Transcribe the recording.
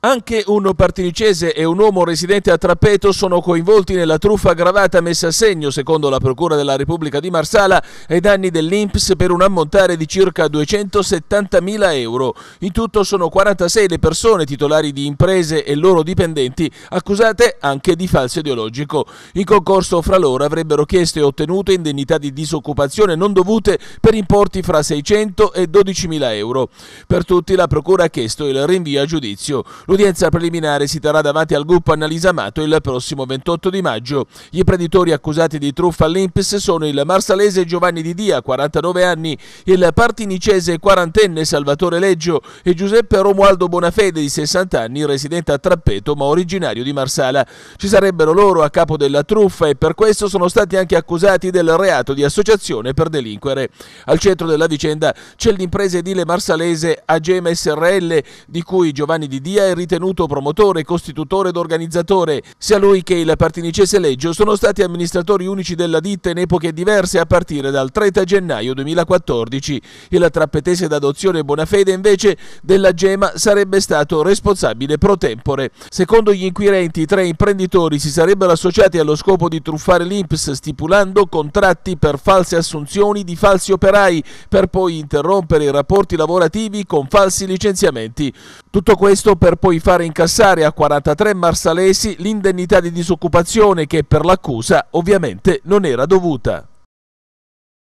Anche un partinicese e un uomo residente a Trappeto sono coinvolti nella truffa aggravata messa a segno, secondo la Procura della Repubblica di Marsala, ai danni dell'Inps per un ammontare di circa 270.000 euro. In tutto sono 46 le persone titolari di imprese e loro dipendenti accusate anche di falso ideologico. In concorso fra loro avrebbero chiesto e ottenuto indennità di disoccupazione non dovute per importi fra 600 e 12.000 euro. Per tutti la Procura ha chiesto il rinvio a giudizio. L'udienza preliminare si terrà davanti al gruppo analizzamato il prossimo 28 di maggio. Gli imprenditori accusati di truffa all'Impes sono il marsalese Giovanni Di Dia, 49 anni, il partinicese quarantenne Salvatore Leggio e Giuseppe Romualdo Bonafede, di 60 anni, residente a Trappeto ma originario di Marsala. Ci sarebbero loro a capo della truffa e per questo sono stati anche accusati del reato di associazione per delinquere. Al centro della vicenda c'è l'impresa edile marsalese Agema SRL, di cui Giovanni Di Dia è ritenuto promotore, costitutore ed organizzatore. Sia lui che il partinicese Leggio sono stati amministratori unici della ditta in epoche diverse a partire dal 30 gennaio 2014. Il trappetese d'adozione Bonafede invece della Gema sarebbe stato responsabile pro tempore. Secondo gli inquirenti, i tre imprenditori si sarebbero associati allo scopo di truffare l'INPS stipulando contratti per false assunzioni di falsi operai per poi interrompere i rapporti lavorativi con falsi licenziamenti. Tutto questo per poi poi fare incassare a 43 marsalesi l'indennità di disoccupazione che per l'accusa ovviamente non era dovuta.